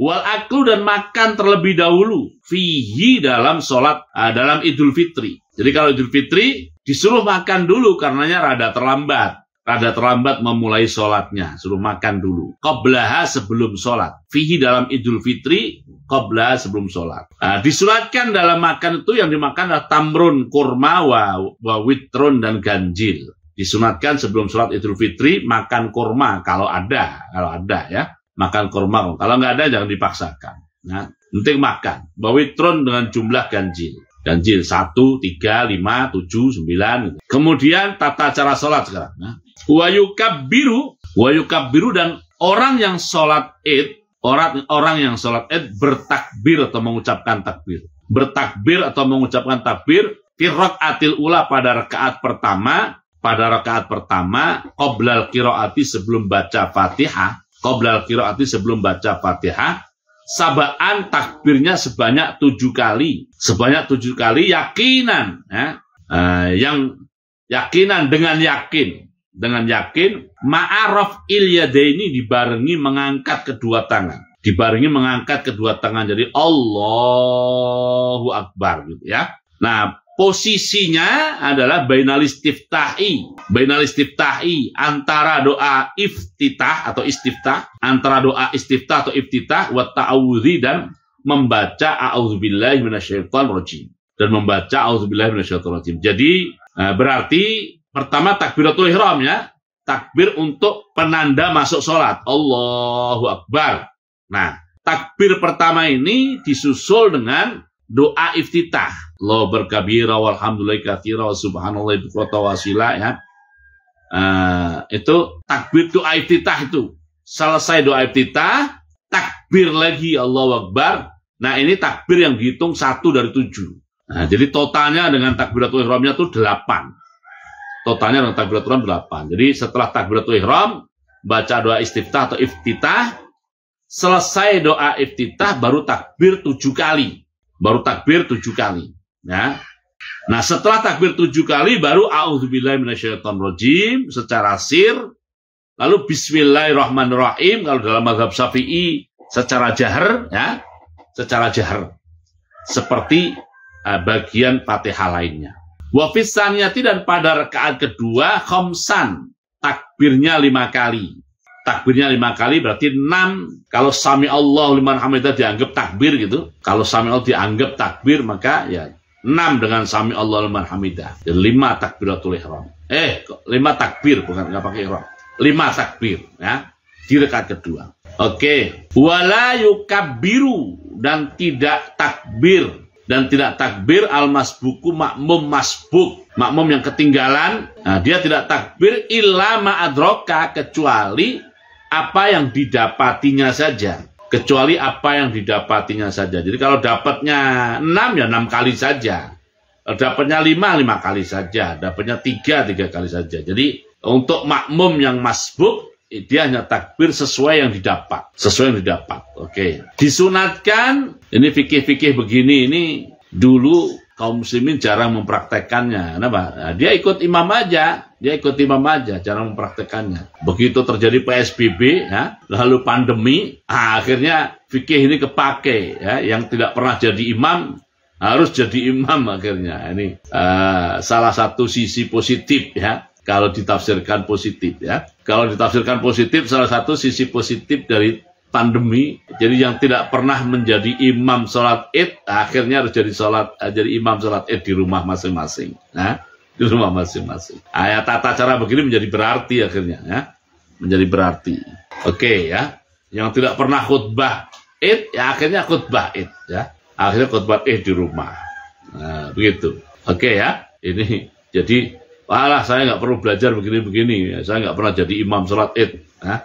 wal aklu dan makan terlebih dahulu fihi dalam sholat ah, dalam idul fitri jadi kalau idul fitri disuruh makan dulu karenanya rada terlambat rada terlambat memulai sholatnya suruh makan dulu qoblaha sebelum sholat fihi dalam idul fitri qoblaha sebelum sholat nah, disuratkan dalam makan itu yang dimakan adalah tamrun kurma wa, dan ganjil disunatkan sebelum sholat idul fitri makan kurma kalau ada kalau ada ya makan kurma. Kalau nggak ada jangan dipaksakan. Nah, penting makan. Bawitron dengan jumlah ganjil. Ganjil 1, 3, 5, 7, 9. Kemudian tata cara sholat sekarang. Nah, wayukab biru, wayukab biru dan orang yang sholat id, orang, orang yang sholat id bertakbir atau mengucapkan takbir. Bertakbir atau mengucapkan takbir, Kirok atil ula pada rakaat pertama, pada rakaat pertama, qoblal kiroati sebelum baca fatihah, qoblal kiroati sebelum baca Fatihah sabaan takbirnya sebanyak tujuh kali sebanyak tujuh kali yakinan ya. Uh, yang yakinan dengan yakin dengan yakin maarof ma'araf ini dibarengi mengangkat kedua tangan dibarengi mengangkat kedua tangan jadi Allahu Akbar gitu ya nah posisinya adalah bainal istiftahi. Bainal istiftahi antara doa iftitah atau istiftah, antara doa istiftah atau iftitah wa ta'awudhi dan membaca a'udzubillahi minasyaitan rajim dan membaca a'udzubillahi minasyaitan rajim. Jadi eh, berarti pertama takbiratul ihram ya, takbir untuk penanda masuk sholat. Allahu Akbar. Nah, takbir pertama ini disusul dengan doa iftitah. Allah berkabira walhamdulillah kathira wa subhanallah ibu kota wasila ya. Uh, itu takbir doa iftitah itu. Selesai doa iftitah, takbir lagi Allah Akbar. Nah ini takbir yang dihitung satu dari tujuh. Nah, jadi totalnya dengan takbiratul ihramnya itu delapan. Totalnya dengan takbiratul ihram delapan. Jadi setelah takbiratul ihram, baca doa istiftah atau iftitah, selesai doa iftitah baru takbir tujuh kali baru takbir tujuh kali. Ya. Nah setelah takbir tujuh kali baru A'udzubillahiminasyaitonrojim secara sir. Lalu Bismillahirrahmanirrahim kalau dalam mazhab syafi'i secara jahar ya secara jahar seperti uh, bagian fatihah lainnya. Wafis tidak dan pada rekaat kedua khomsan takbirnya lima kali takbirnya lima kali berarti enam. Kalau sami Allah liman hamidah dianggap takbir gitu. Kalau sami Allah dianggap takbir maka ya enam dengan sami Allah liman hamidah. Jadi lima takbiratul ihram. Eh lima takbir bukan nggak pakai ihram. Lima takbir ya di rekat kedua. Oke, wala yukabiru dan tidak takbir dan tidak takbir al masbuku makmum masbuk makmum yang ketinggalan nah, dia tidak takbir ilama adroka kecuali apa yang didapatinya saja kecuali apa yang didapatinya saja. Jadi kalau dapatnya 6 ya 6 kali saja. Dapatnya 5 5 kali saja, dapatnya 3 3 kali saja. Jadi untuk makmum yang masbuk dia hanya takbir sesuai yang didapat, sesuai yang didapat. Oke. Okay. Disunatkan ini fikih-fikih begini ini dulu kaum muslimin jarang mempraktekannya, Kenapa? Nah, dia ikut imam aja, dia ikut imam aja, jarang mempraktekannya. Begitu terjadi PSBB, ya, lalu pandemi, ah, akhirnya fikih ini kepake, ya, yang tidak pernah jadi imam harus jadi imam akhirnya. Ini uh, salah satu sisi positif ya, kalau ditafsirkan positif ya. Kalau ditafsirkan positif, salah satu sisi positif dari pandemi, jadi yang tidak pernah menjadi imam sholat id, akhirnya harus jadi sholat, eh, jadi imam sholat id di rumah masing-masing. Nah, di rumah masing-masing. Ayat ah, ya, tata cara begini menjadi berarti akhirnya, ya. menjadi berarti. Oke okay, ya, yang tidak pernah khutbah id, ya akhirnya khutbah id, ya. Akhirnya khutbah id di rumah. Nah, begitu. Oke okay, ya, ini jadi Walah saya nggak perlu belajar begini-begini, saya nggak pernah jadi imam sholat id. Nah,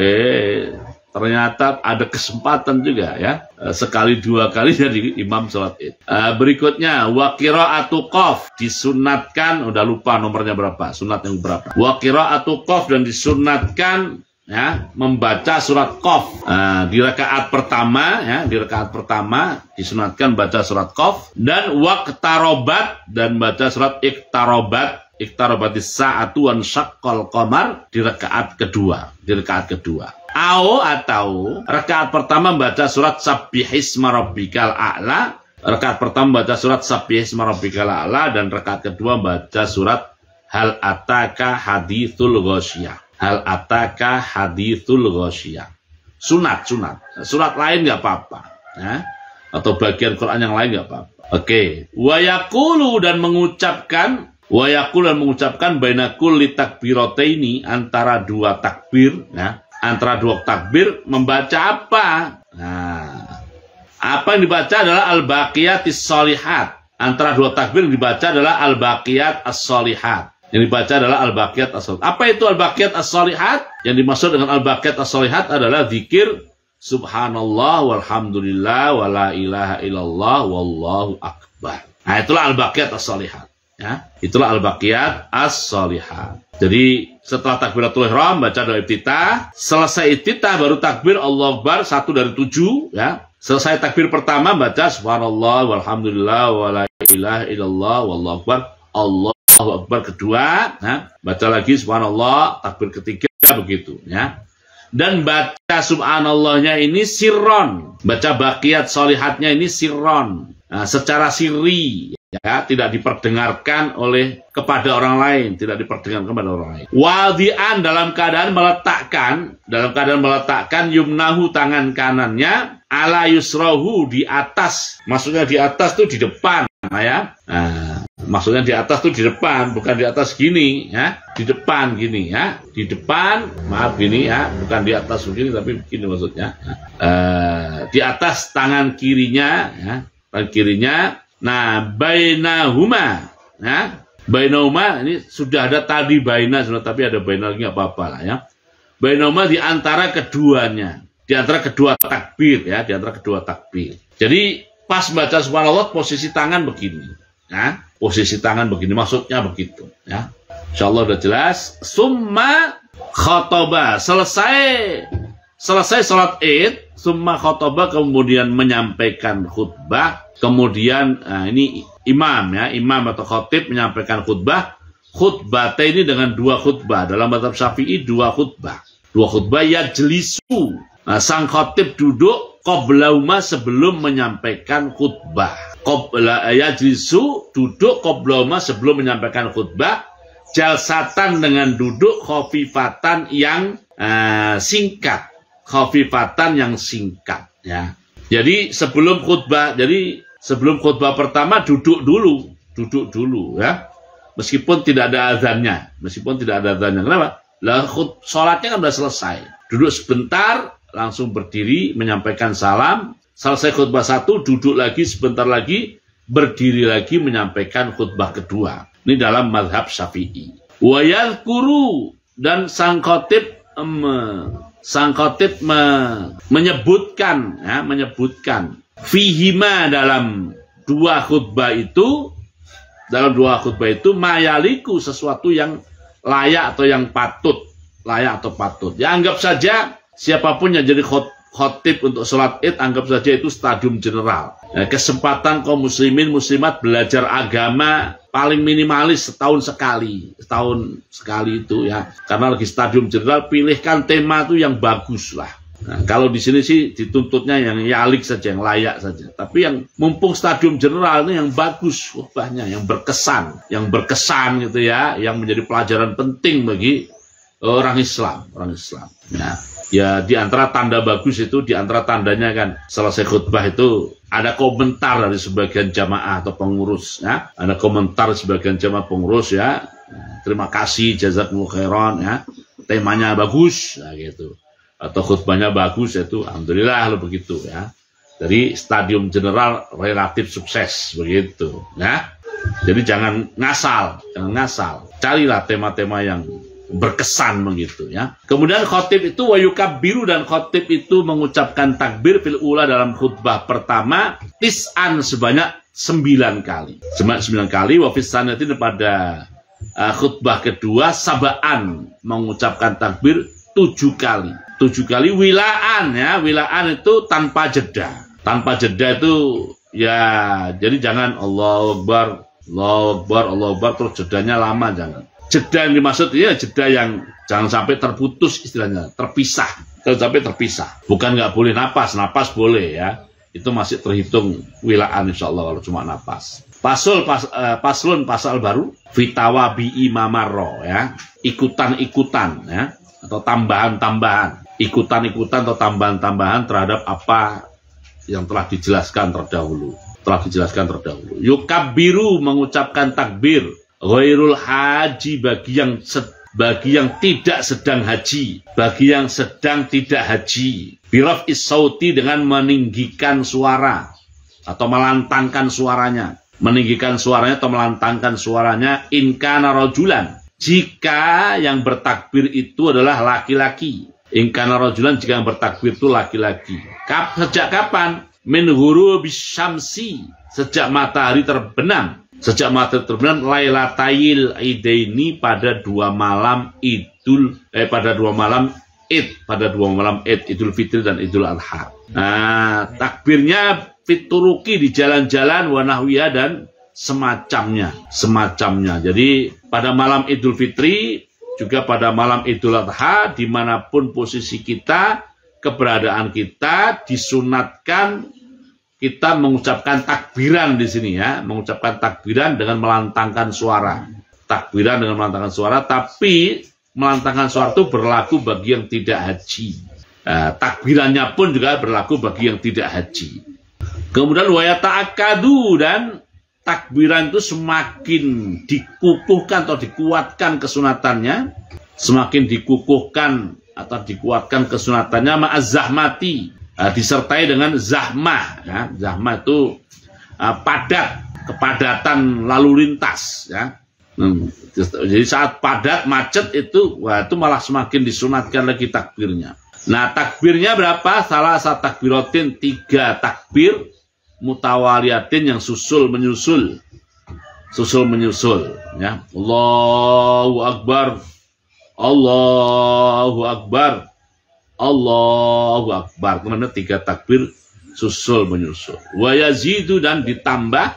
eh ternyata ada kesempatan juga ya eh, sekali dua kali jadi imam sholat id eh, berikutnya wakiro atau kof disunatkan udah lupa nomornya berapa sunat yang berapa wakiro atau kof dan disunatkan ya membaca surat kof eh, di rakaat pertama ya di rakaat pertama disunatkan baca surat kof dan waktarobat dan baca surat iktarobat iktarobatis saatuan syakol komar di rakaat kedua di rakaat kedua Au atau rekat pertama baca surat Sabihis rabbikal a'la, Rekat pertama baca surat Sabihis rabbikal a'la dan rekat kedua baca surat Hal ataka hadithul Ghoshiyah. Hal ataka hadithul Ghoshiyah. Sunat, sunat. Surat lain nggak apa-apa. Ya? Atau bagian Quran yang lain nggak apa-apa. Oke. Okay. Wayakulu dan mengucapkan Wayakul dan mengucapkan bainakul li ini antara dua takbir ya antara dua takbir membaca apa? Nah, apa yang dibaca adalah al baqiyat as solihat. Antara dua takbir yang dibaca adalah al-baqiyat as-solihat. Yang dibaca adalah al-baqiyat as-solihat. Apa itu al-baqiyat as-solihat? Yang dimaksud dengan al-baqiyat as-solihat adalah zikir subhanallah walhamdulillah wala ilaha illallah wallahu akbar. Nah, itulah al-baqiyat as-solihat. Ya, itulah al-baqiyat as-solihat. Jadi setelah takbiratul ihram baca doa iftitah, selesai iftitah baru takbir Allah bar satu dari tujuh ya. Selesai takbir pertama baca subhanallah walhamdulillah wala ilaha illallah wallahu akbar Allahu akbar kedua ya. baca lagi subhanallah takbir ketiga begitu ya. Dan baca subhanallahnya ini sirron. Baca bakiat solihatnya ini sirron. Nah, secara siri ya tidak diperdengarkan oleh kepada orang lain tidak diperdengarkan kepada orang lain wadian dalam keadaan meletakkan dalam keadaan meletakkan yumnahu tangan kanannya ala yusrohu di atas maksudnya di atas tuh di depan nah ya nah, maksudnya di atas tuh di depan bukan di atas gini ya di depan gini ya di depan maaf gini ya bukan di atas begini tapi begini maksudnya nah, eh, di atas tangan kirinya ya tangan kirinya Nah, bainahuma, ya. Bainahuma ini sudah ada tadi baina sudah tapi ada baina lagi nggak apa-apa lah ya. Bainahuma di antara keduanya, di antara kedua takbir ya, di antara kedua takbir. Jadi pas baca subhanallah posisi tangan begini, ya. Posisi tangan begini maksudnya begitu, ya. Insyaallah sudah jelas. Summa khotoba selesai selesai sholat id summa khotoba kemudian menyampaikan khutbah Kemudian nah ini imam ya, imam atau khotib menyampaikan khutbah. Khutbah ini dengan dua khutbah. Dalam bahasa Syafi'i dua khutbah. Dua khutbah ya jelisu. Nah, sang khotib duduk qoblauma sebelum menyampaikan khutbah. Qobla eh, ya jelisu duduk qoblauma sebelum menyampaikan khutbah. Jalsatan dengan duduk khofifatan yang uh, singkat khafifatan yang singkat ya. Jadi sebelum khutbah, jadi sebelum khutbah pertama duduk dulu, duduk dulu ya. Meskipun tidak ada azannya, meskipun tidak ada azannya. Kenapa? Lah sholatnya kan sudah selesai. Duduk sebentar, langsung berdiri menyampaikan salam. Selesai khutbah satu, duduk lagi sebentar lagi, berdiri lagi menyampaikan khutbah kedua. Ini dalam madhab syafi'i. Wayal kuru dan sang khotib sang khotib menyebutkan ya, menyebutkan fihima dalam dua khutbah itu dalam dua khutbah itu mayaliku sesuatu yang layak atau yang patut layak atau patut ya anggap saja siapapun yang jadi khot, khotib untuk sholat id anggap saja itu stadium general nah, kesempatan kaum muslimin muslimat belajar agama paling minimalis setahun sekali setahun sekali itu ya karena lagi stadium general pilihkan tema itu yang bagus lah Nah, kalau di sini sih dituntutnya yang yalik saja, yang layak saja. Tapi yang mumpung stadium general ini yang bagus, wah banyak, yang berkesan, yang berkesan gitu ya, yang menjadi pelajaran penting bagi orang Islam, orang Islam. Nah, ya di antara tanda bagus itu di antara tandanya kan selesai khutbah itu ada komentar dari sebagian jamaah atau pengurus ya ada komentar sebagian jamaah pengurus ya nah, terima kasih jazakumullah khairan ya temanya bagus nah, gitu atau khutbahnya bagus ya itu alhamdulillah lo begitu ya dari stadium general relatif sukses begitu ya jadi jangan ngasal jangan ngasal carilah tema-tema yang berkesan begitu ya kemudian khotib itu wayukab biru dan khotib itu mengucapkan takbir fil ula dalam khutbah pertama tis'an sebanyak sembilan kali sebanyak sembilan kali wafisannya itu pada uh, khutbah kedua sabaan mengucapkan takbir tujuh kali tujuh kali wilaan ya wilaan itu tanpa jeda tanpa jeda itu ya jadi jangan Allah Akbar Allah Akbar Allah Akbar terus jedanya lama jangan jeda yang dimaksud ya jeda yang jangan sampai terputus istilahnya terpisah jangan sampai terpisah bukan nggak boleh napas napas boleh ya itu masih terhitung wilaan insya Allah kalau cuma napas pasul pas, uh, eh, paslon pasal baru fitawa bi ya ikutan ikutan ya atau tambahan-tambahan ikutan-ikutan atau tambahan-tambahan terhadap apa yang telah dijelaskan terdahulu. Telah dijelaskan terdahulu. Yukabiru mengucapkan takbir. Ghairul haji bagi yang bagi yang tidak sedang haji, bagi yang sedang tidak haji. Biraf isauti dengan meninggikan suara atau melantangkan suaranya. Meninggikan suaranya atau melantangkan suaranya Inka narajulan Jika yang bertakbir itu adalah laki-laki Ingkana rojulan jika yang bertakbir itu laki-laki. Kap, sejak kapan? Min huru bisyamsi. Sejak matahari terbenam. Sejak matahari terbenam, Lailatayil ini pada dua malam Idul, eh pada dua malam Id, pada dua malam Id, Idul Fitri dan Idul Adha. Nah, takbirnya fituruki di jalan-jalan wanahwiya dan semacamnya, semacamnya. Jadi pada malam Idul Fitri juga pada malam Idul Adha dimanapun posisi kita keberadaan kita disunatkan kita mengucapkan takbiran di sini ya mengucapkan takbiran dengan melantangkan suara takbiran dengan melantangkan suara tapi melantangkan suara itu berlaku bagi yang tidak haji eh, takbirannya pun juga berlaku bagi yang tidak haji kemudian wayata akadu dan takbiran itu semakin dikukuhkan atau dikuatkan kesunatannya, semakin dikukuhkan atau dikuatkan kesunatannya ma'az-zahmati, uh, disertai dengan zahmah. Ya. Zahmah itu uh, padat, kepadatan lalu lintas. Ya. Hmm. Jadi saat padat, macet itu, wah itu malah semakin disunatkan lagi takbirnya. Nah takbirnya berapa? Salah satu takbirotin tiga takbir mutawaliatin yang susul menyusul susul menyusul ya Allahu akbar Allahu akbar Allahu akbar kemudian tiga takbir susul menyusul wa yazidu dan ditambah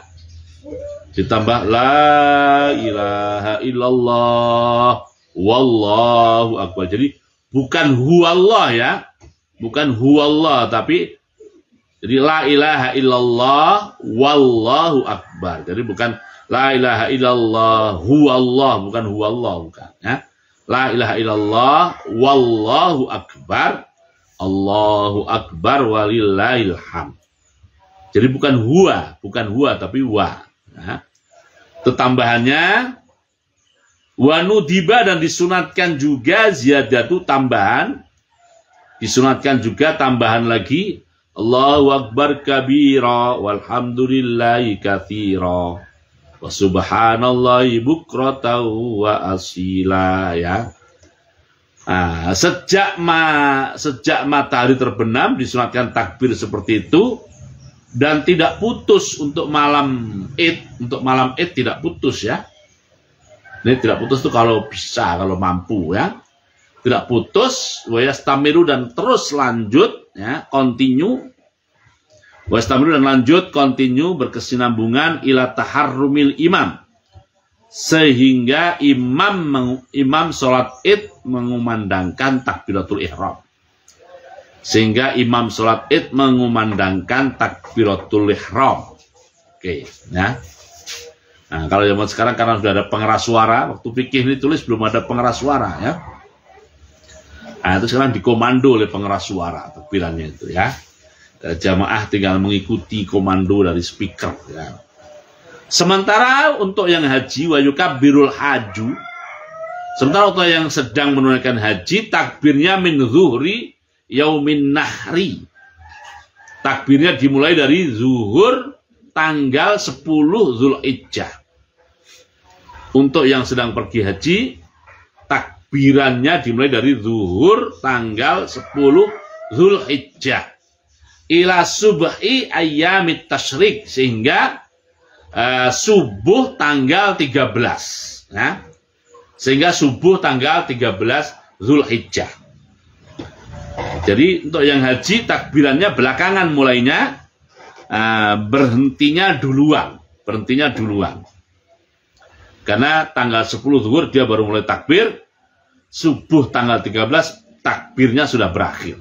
ditambah la ilaha illallah wallahu akbar jadi bukan huwallah ya bukan huwallah tapi jadi la ilaha illallah wallahu akbar. Jadi bukan la ilaha illallah huwallah bukan huwallah bukan ya. La ilaha illallah wallahu akbar. Allahu akbar walillahil ham. Jadi bukan huwa, bukan huwa tapi wa. Ya. Tetambahannya wanudiba dan disunatkan juga ziyadatu tambahan disunatkan juga tambahan lagi Allahu Akbar kabira walhamdulillahi kathira wa subhanallahi bukratau wa asila ya. Nah, sejak ma, sejak matahari terbenam disunatkan takbir seperti itu dan tidak putus untuk malam Id, untuk malam Id tidak putus ya. Ini tidak putus tuh kalau bisa, kalau mampu ya tidak putus wastamiru dan terus lanjut ya continue wastamiru dan lanjut continue berkesinambungan ila taharrumil imam sehingga imam imam salat id mengumandangkan takbiratul ihram sehingga imam salat id mengumandangkan takbiratul ihram oke okay, ya. nah kalau zaman sekarang karena sudah ada pengeras suara, waktu pikir ini tulis belum ada pengeras suara ya. Nah, itu sekarang dikomando oleh pengeras suara takbirannya itu ya. Eh, jamaah tinggal mengikuti komando dari speaker ya. Sementara untuk yang haji birul haju sementara untuk yang sedang menunaikan haji takbirnya min zuhri yaumin nahri. Takbirnya dimulai dari zuhur tanggal 10 Zulhijjah. Untuk yang sedang pergi haji takbirannya dimulai dari zuhur tanggal 10 Zulhijjah ila subhi ayyamit tasyrik sehingga uh, subuh tanggal 13 ya. sehingga subuh tanggal 13 Zulhijjah jadi untuk yang haji takbirannya belakangan mulainya uh, berhentinya duluan berhentinya duluan karena tanggal 10 zuhur dia baru mulai takbir subuh tanggal 13 takbirnya sudah berakhir.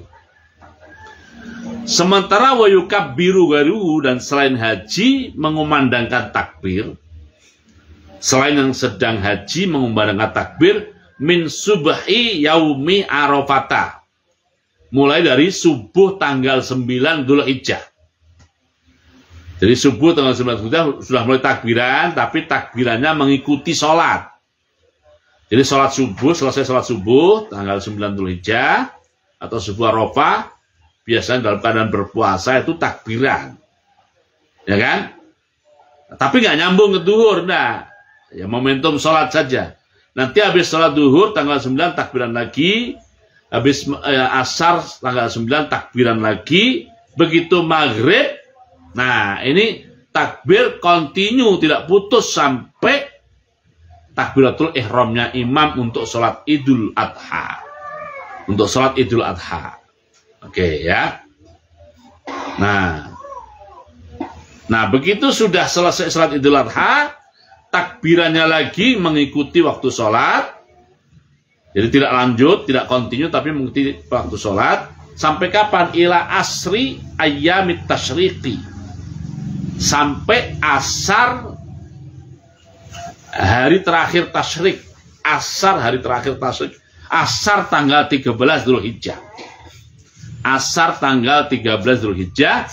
Sementara wayukab biru garu dan selain haji mengumandangkan takbir, selain yang sedang haji mengumandangkan takbir min subhi yaumi arafata. Mulai dari subuh tanggal 9 dulu Hijjah. Jadi subuh tanggal 9 sudah mulai takbiran, tapi takbirannya mengikuti sholat. Jadi sholat subuh, selesai sholat subuh, tanggal 9 Dzulhijjah atau sebuah ropa, biasanya dalam keadaan berpuasa itu takbiran. Ya kan? Tapi nggak nyambung ke duhur, nah. Ya momentum sholat saja. Nanti habis sholat duhur tanggal 9 takbiran lagi, habis eh, asar tanggal 9 takbiran lagi, begitu maghrib, nah ini takbir continue tidak putus sampai takbiratul ihramnya imam untuk sholat idul adha untuk sholat idul adha oke ya nah nah begitu sudah selesai sholat idul adha takbirannya lagi mengikuti waktu sholat jadi tidak lanjut tidak continue, tapi mengikuti waktu sholat sampai kapan ila asri ayamit tashriqi sampai asar hari terakhir tasrik asar hari terakhir tasrik asar tanggal 13 Hijjah Asar tanggal 13 Hijjah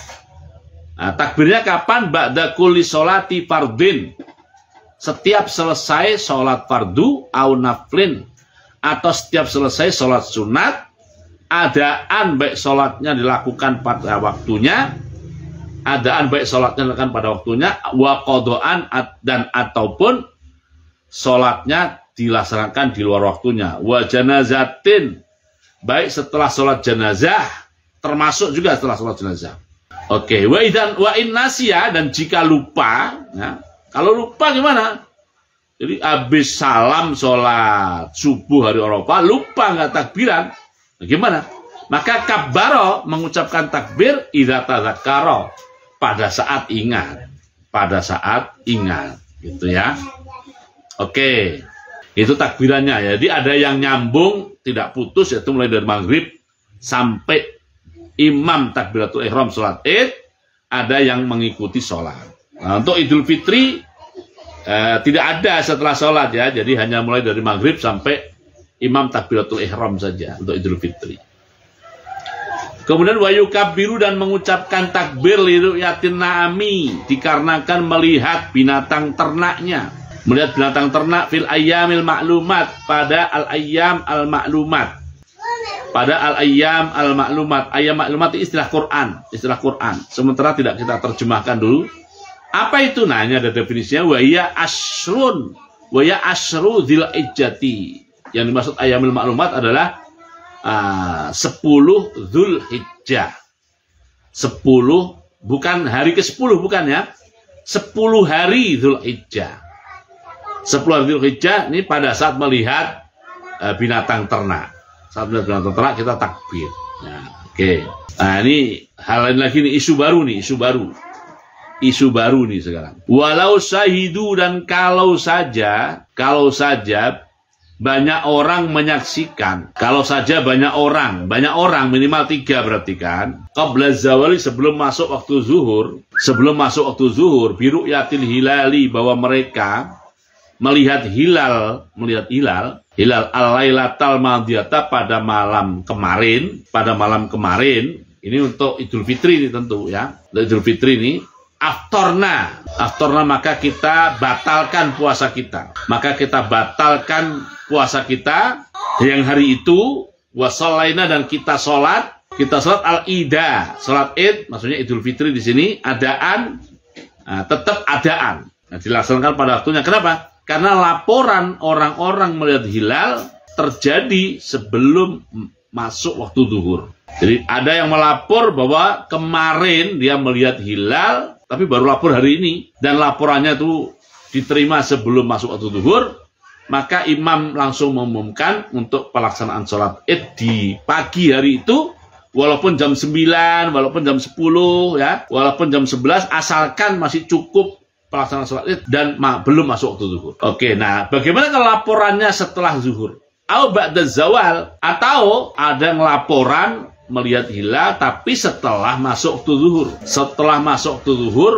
Nah, takbirnya kapan? Ba'da kulli sholati fardin. Setiap selesai sholat fardu au naflin atau setiap selesai sholat sunat adaan baik sholatnya dilakukan pada waktunya adaan baik sholatnya dilakukan pada waktunya wa dan ataupun sholatnya dilaksanakan di luar waktunya. Wa janazatin, baik setelah sholat jenazah, termasuk juga setelah sholat jenazah. Oke, okay. wa dan wa nasia dan jika lupa, ya, kalau lupa gimana? Jadi habis salam sholat subuh hari Eropa, lupa nggak takbiran, nah, gimana? Maka kabaro mengucapkan takbir idza tadzakaro pada saat ingat, pada saat ingat, gitu ya. Oke, itu takbirannya. Jadi ada yang nyambung, tidak putus, yaitu mulai dari maghrib sampai imam takbiratul ihram sholat id, ada yang mengikuti sholat. Nah, untuk idul fitri, eh, tidak ada setelah sholat ya, jadi hanya mulai dari maghrib sampai imam takbiratul ihram saja untuk idul fitri. Kemudian wayu kabiru dan mengucapkan takbir liru yatin naami dikarenakan melihat binatang ternaknya melihat binatang ternak fil ayyamil maklumat pada al ayam al maklumat pada al ayyam al maklumat ayam maklumat itu istilah Quran istilah Quran sementara tidak kita terjemahkan dulu apa itu nanya ada definisinya waya asrun waya asru zil ijati yang dimaksud ayamil maklumat adalah ah, sepuluh 10 hijjah 10 bukan hari ke sepuluh bukan ya sepuluh hari zul hijjah 10 Zulhijjah ini pada saat melihat uh, binatang ternak. Saat melihat binatang ternak kita takbir. Nah, oke. Okay. Nah, ini hal lain lagi nih isu baru nih, isu baru. Isu baru nih sekarang. Walau sahidu dan kalau saja, kalau saja banyak orang menyaksikan. Kalau saja banyak orang, banyak orang minimal tiga berarti kan. Qabla zawali sebelum masuk waktu zuhur, sebelum masuk waktu zuhur, biru yatil hilali bahwa mereka melihat hilal, melihat hilal, hilal al-lailatal madiyata pada malam kemarin, pada malam kemarin, ini untuk Idul Fitri ini tentu ya, untuk Idul Fitri ini, aftorna, aftorna maka kita batalkan puasa kita, maka kita batalkan puasa kita yang hari itu, wasolaina dan kita sholat, kita sholat al-ida, sholat id, maksudnya Idul Fitri di sini, adaan, nah, tetap adaan, nah, dilaksanakan pada waktunya. Kenapa? Karena laporan orang-orang melihat hilal terjadi sebelum masuk waktu duhur. Jadi ada yang melapor bahwa kemarin dia melihat hilal, tapi baru lapor hari ini. Dan laporannya itu diterima sebelum masuk waktu duhur, maka imam langsung mengumumkan untuk pelaksanaan sholat id di pagi hari itu walaupun jam 9, walaupun jam 10 ya, walaupun jam 11 asalkan masih cukup pelaksanaan sholat id dan ma belum masuk waktu zuhur. Oke, nah bagaimana laporannya setelah zuhur? Au ba'da zawal atau ada laporan melihat hilal tapi setelah masuk waktu zuhur. Setelah masuk waktu zuhur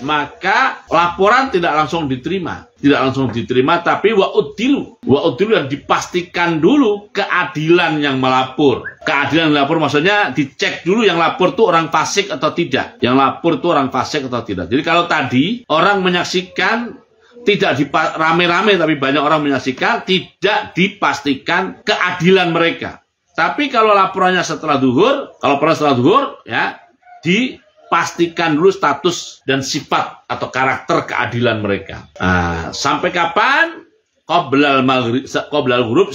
maka laporan tidak langsung diterima tidak langsung diterima tapi wa waudilu wa yang dipastikan dulu keadilan yang melapor keadilan yang melapor maksudnya dicek dulu yang lapor tuh orang fasik atau tidak yang lapor tuh orang fasik atau tidak jadi kalau tadi orang menyaksikan tidak rame-rame tapi banyak orang menyaksikan tidak dipastikan keadilan mereka tapi kalau laporannya setelah duhur kalau pernah setelah duhur ya di pastikan dulu status dan sifat atau karakter keadilan mereka. Nah, sampai kapan? Koblal maghrib, koblal grup,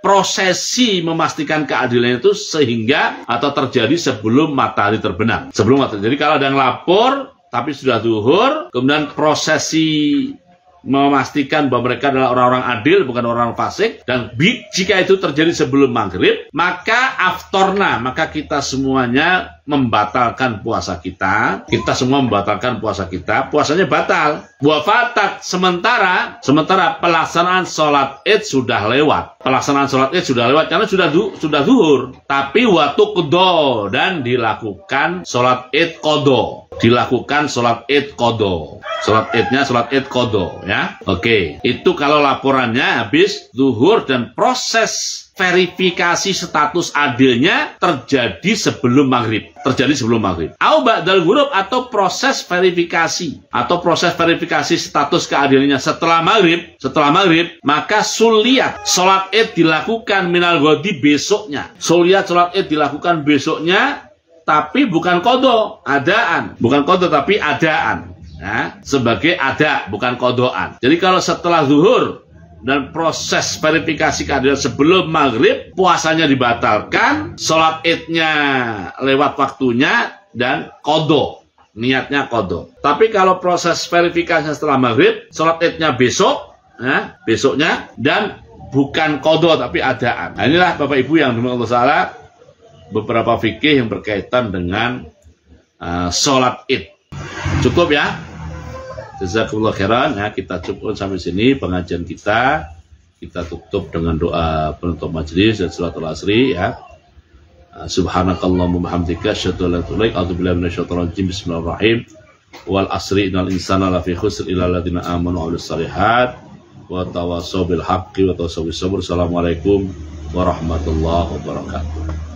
prosesi memastikan keadilan itu sehingga atau terjadi sebelum matahari terbenam. Sebelum matahari. Jadi kalau ada yang lapor, tapi sudah zuhur, kemudian prosesi memastikan bahwa mereka adalah orang-orang adil bukan orang-orang fasik dan B jika itu terjadi sebelum maghrib maka aftorna maka kita semuanya membatalkan puasa kita kita semua membatalkan puasa kita puasanya batal wafatat sementara sementara pelaksanaan sholat id sudah lewat pelaksanaan sholat id sudah lewat karena sudah du, sudah zuhur tapi waktu kodo dan dilakukan sholat id kodo dilakukan sholat id kodo. Sholat idnya sholat id kodo ya. Oke, itu kalau laporannya habis zuhur dan proses verifikasi status adilnya terjadi sebelum maghrib. Terjadi sebelum maghrib. Au ba'dal huruf atau proses verifikasi. Atau proses verifikasi status keadilannya setelah maghrib. Setelah maghrib, maka suliat. Sholat id dilakukan minal godi besoknya. Suliat sholat id dilakukan besoknya tapi bukan kodo adaan bukan kodo tapi adaan ya, sebagai ada bukan kodoan jadi kalau setelah zuhur dan proses verifikasi keadilan sebelum maghrib puasanya dibatalkan sholat idnya lewat waktunya dan kodo niatnya kodo tapi kalau proses verifikasi setelah maghrib sholat idnya besok ya, besoknya dan bukan kodo tapi adaan nah, inilah bapak ibu yang dimaksud salah beberapa fikih yang berkaitan dengan uh, sholat id. Cukup ya. Jazakumullah khairan. Ya, kita cukup sampai sini pengajian kita. Kita tutup dengan doa penutup majelis dan al asri ya. Eh, subhanakallahumma hamdika asyhadu an la ilaha illa anta astaghfiruka Bismillahirrahmanirrahim. Wal asri innal insana lafi khusr ila ladina amanu wa salihat wa tawassaw bil haqqi wa tawassaw sabr. Assalamualaikum warahmatullahi wabarakatuh.